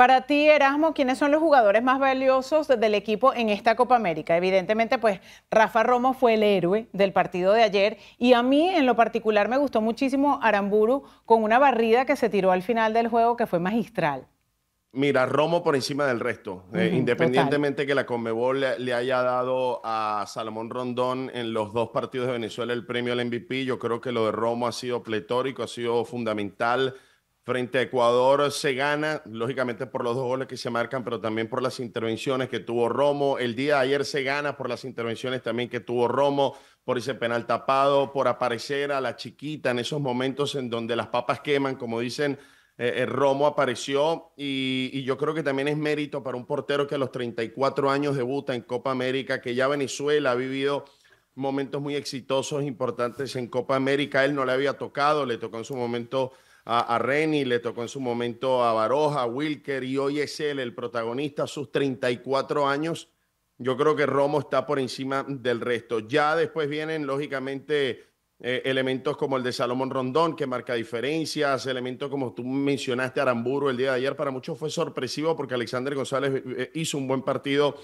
Para ti, Erasmo, ¿quiénes son los jugadores más valiosos del equipo en esta Copa América? Evidentemente, pues Rafa Romo fue el héroe del partido de ayer y a mí en lo particular me gustó muchísimo Aramburu con una barrida que se tiró al final del juego que fue magistral. Mira, Romo por encima del resto, eh, independientemente que la Conmebol le, le, haya dado a Salomón Rondón en los dos partidos de Venezuela el premio al MVP, yo creo que lo de Romo ha sido pletórico, ha sido fundamental Frente a Ecuador se gana, lógicamente por los dos goles que se marcan, pero también por las intervenciones que tuvo Romo. El día de ayer se gana por las intervenciones también que tuvo Romo, por ese penal tapado, por aparecer a la chiquita en esos momentos en donde las papas queman, como dicen eh, eh, Romo apareció y, yo creo que también es mérito para un portero que a los 34 años debuta en Copa América, que ya Venezuela ha vivido momentos muy exitosos, importantes en Copa América. Él no le había tocado, le tocó en su momento a, a Reni, le tocó en su momento a Baroja, a Wilker y hoy es él el protagonista a sus 34 años. Yo creo que Romo está por encima del resto. Ya después vienen, lógicamente, eh, elementos como el de Salomón Rondón, que marca diferencias, elementos como tú mencionaste, Aramburu el día de ayer, para muchos fue sorpresivo porque Alexander González eh, hizo un buen partido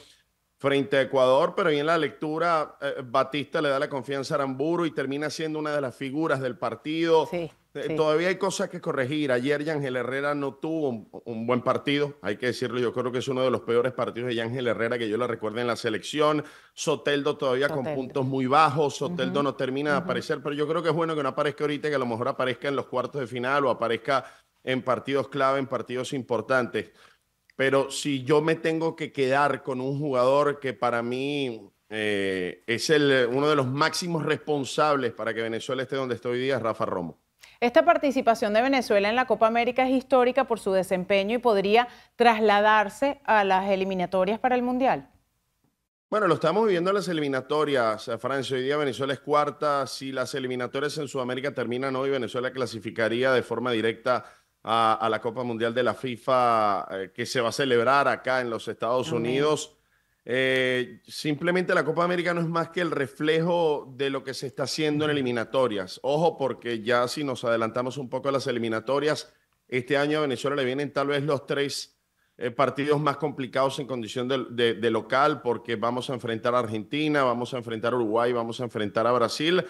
frente a Ecuador, pero ahí en la lectura eh, Batista le da la confianza a Aramburu y termina siendo una de las figuras del partido. Eh, todavía hay cosas que corregir. Ayer Yángel Herrera no tuvo un, buen partido, hay que decirlo, yo creo que es uno de los peores partidos de Yángel Herrera que yo le recuerdo en la selección. Soteldo todavía con puntos muy bajos, Soteldo no termina de aparecer, pero yo creo que es bueno que no aparezca ahorita, que a lo mejor aparezca en los cuartos de final o aparezca en partidos clave, en partidos importantes. Pero si yo me tengo que quedar con un jugador que para mí eh, es el, uno de los máximos responsables para que Venezuela esté donde está hoy día, Rafa Romo. Esta participación de Venezuela en la Copa América es histórica por su desempeño y podría trasladarse a las eliminatorias para el Mundial. Bueno, lo estamos viviendo en las eliminatorias, eh, Francia. Hoy día Venezuela es cuarta. Si las eliminatorias en Sudamérica terminan hoy, Venezuela clasificaría de forma directa a, la Copa Mundial de la FIFA eh, que se va a celebrar acá en los Estados Unidos. Eh, simplemente la Copa América no es más que el reflejo de lo que se está haciendo en eliminatorias. Ojo, porque ya si nos adelantamos un poco a las eliminatorias, este año a Venezuela le vienen tal vez los tres eh, partidos más complicados en condición de, local, porque vamos a enfrentar a Argentina, vamos a enfrentar a Uruguay, vamos a enfrentar a Brasil.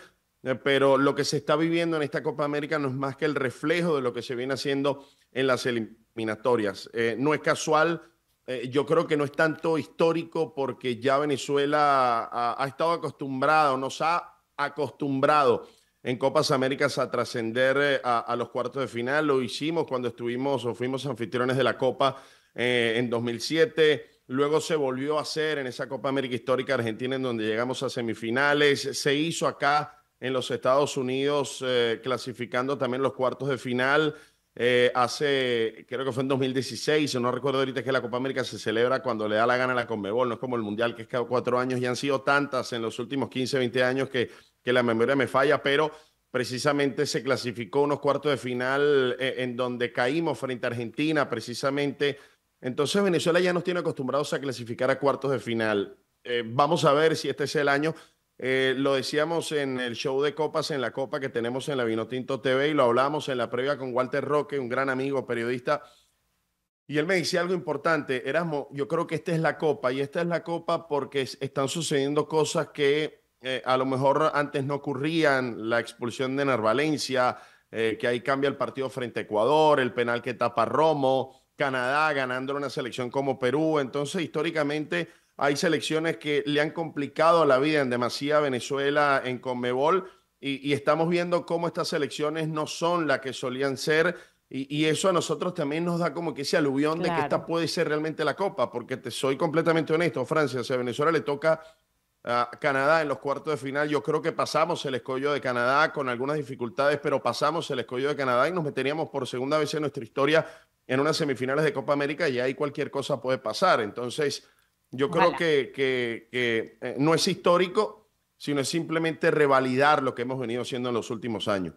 Eh, pero lo que se está viviendo en esta Copa América no es más que el reflejo de lo que se viene haciendo en las eliminatorias. Eh, no es casual, eh, yo creo que no es tanto histórico porque ya Venezuela ha, estado acostumbrada o nos ha acostumbrado en Copas Américas a trascender a, los cuartos de final. Lo hicimos cuando estuvimos o fuimos anfitriones de la Copa en 2007. Luego se volvió a hacer en esa Copa América Histórica Argentina en donde llegamos a semifinales. Se hizo acá en los Estados Unidos, eh, clasificando también los cuartos de final. Eh, hace, creo que fue en 2016, no recuerdo ahorita que la Copa América se celebra cuando le da la gana a la Conmebol, no es como el Mundial que es cada cuatro años y han sido tantas en los últimos 15, 20 años que, la memoria me falla, pero precisamente se clasificó unos cuartos de final eh, en donde caímos frente a Argentina, precisamente. Entonces Venezuela ya nos tiene acostumbrados a clasificar a cuartos de final. vamos a ver si este es el año eh, lo decíamos en el show de copas, en la copa que tenemos en la Vinotinto TV y lo hablamos en la previa con Walter Roque, un gran amigo periodista. Y él me decía algo importante, Erasmo, yo creo que esta es la copa y esta es la copa porque están sucediendo cosas que eh, a lo mejor antes no ocurrían, la expulsión de Narvalencia, eh, que ahí cambia el partido frente a Ecuador, el penal que tapa Romo, Canadá ganando una selección como Perú. Entonces, históricamente hay selecciones que le han complicado la vida en demasía Venezuela en Conmebol y, estamos viendo cómo estas selecciones no son las que solían ser y, eso a nosotros también nos da como que ese aluvión de que esta puede ser realmente la copa, porque te soy completamente honesto, Francia, o Venezuela le toca a Canadá en los cuartos de final. Yo creo que pasamos el escollo de Canadá con algunas dificultades, pero pasamos el escollo de Canadá y nos meteríamos por segunda vez en nuestra historia en unas semifinales de Copa América y ahí cualquier cosa puede pasar. Entonces, yo creo que eh, no es histórico, sino es simplemente revalidar lo que hemos venido haciendo en los últimos años.